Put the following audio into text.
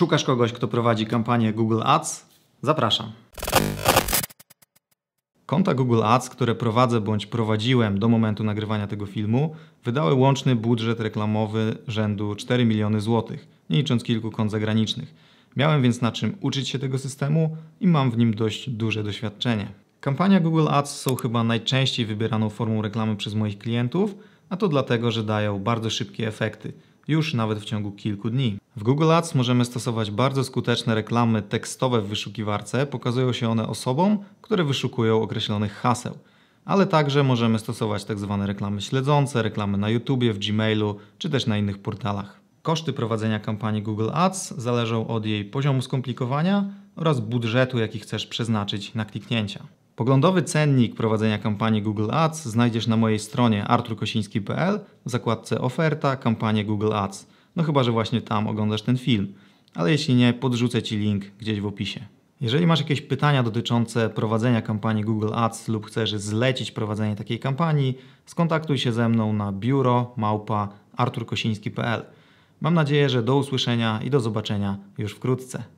Szukasz kogoś, kto prowadzi kampanię Google Ads? Zapraszam. Konta Google Ads, które prowadzę bądź prowadziłem do momentu nagrywania tego filmu, wydały łączny budżet reklamowy rzędu 4 miliony złotych, nie licząc kilku kont zagranicznych. Miałem więc na czym uczyć się tego systemu i mam w nim dość duże doświadczenie. Kampania Google Ads są chyba najczęściej wybieraną formą reklamy przez moich klientów, a to dlatego, że dają bardzo szybkie efekty – już nawet w ciągu kilku dni. W Google Ads możemy stosować bardzo skuteczne reklamy tekstowe w wyszukiwarce, pokazują się one osobom, które wyszukują określonych haseł. Ale także możemy stosować tzw. Tak reklamy śledzące, reklamy na YouTube, w Gmailu czy też na innych portalach. Koszty prowadzenia kampanii Google Ads zależą od jej poziomu skomplikowania oraz budżetu, jaki chcesz przeznaczyć na kliknięcia. Poglądowy cennik prowadzenia kampanii Google Ads znajdziesz na mojej stronie arturkosiński.pl w zakładce oferta kampanie Google Ads. No chyba, że właśnie tam oglądasz ten film. Ale jeśli nie, podrzucę Ci link gdzieś w opisie. Jeżeli masz jakieś pytania dotyczące prowadzenia kampanii Google Ads lub chcesz zlecić prowadzenie takiej kampanii, skontaktuj się ze mną na biuro małpa arturkosiński.pl. Mam nadzieję, że do usłyszenia i do zobaczenia już wkrótce.